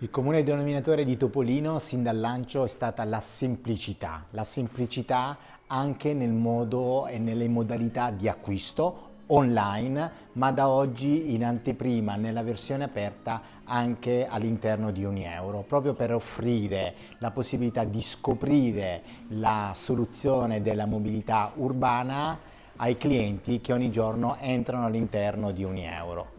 Il comune denominatore di Topolino sin dal lancio è stata la semplicità, la semplicità anche nel modo e nelle modalità di acquisto online, ma da oggi in anteprima nella versione aperta anche all'interno di ogni euro, proprio per offrire la possibilità di scoprire la soluzione della mobilità urbana ai clienti che ogni giorno entrano all'interno di ogni euro.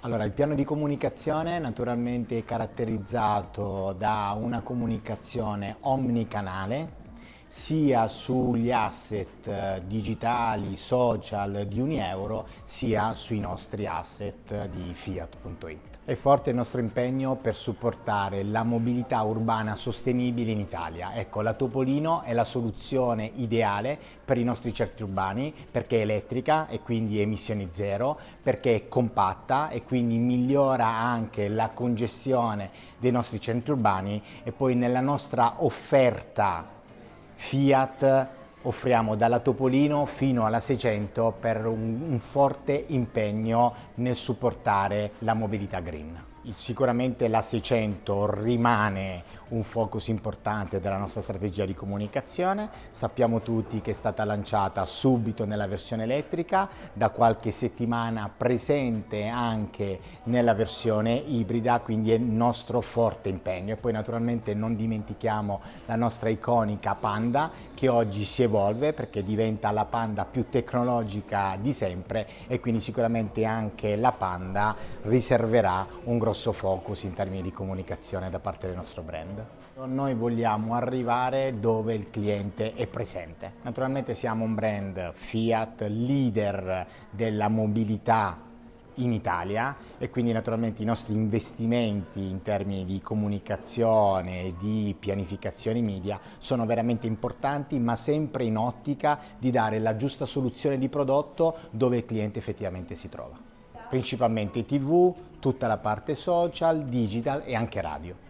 Allora, il piano di comunicazione naturalmente è caratterizzato da una comunicazione omnicanale, sia sugli asset eh, digitali, social di Unieuro, sia sui nostri asset di fiat.it. È forte il nostro impegno per supportare la mobilità urbana sostenibile in Italia. Ecco, la Topolino è la soluzione ideale per i nostri centri urbani perché è elettrica e quindi emissioni zero, perché è compatta e quindi migliora anche la congestione dei nostri centri urbani e poi nella nostra offerta Fiat offriamo dalla Topolino fino alla 600 per un, un forte impegno nel supportare la mobilità green. Sicuramente la 600 rimane un focus importante della nostra strategia di comunicazione, sappiamo tutti che è stata lanciata subito nella versione elettrica, da qualche settimana presente anche nella versione ibrida, quindi è nostro forte impegno e poi naturalmente non dimentichiamo la nostra iconica Panda che oggi si evolve perché diventa la Panda più tecnologica di sempre e quindi sicuramente anche la Panda riserverà un grosso grosso focus in termini di comunicazione da parte del nostro brand. Noi vogliamo arrivare dove il cliente è presente. Naturalmente siamo un brand Fiat, leader della mobilità in Italia e quindi naturalmente i nostri investimenti in termini di comunicazione e di pianificazione media sono veramente importanti ma sempre in ottica di dare la giusta soluzione di prodotto dove il cliente effettivamente si trova. Principalmente TV, tutta la parte social, digital e anche radio.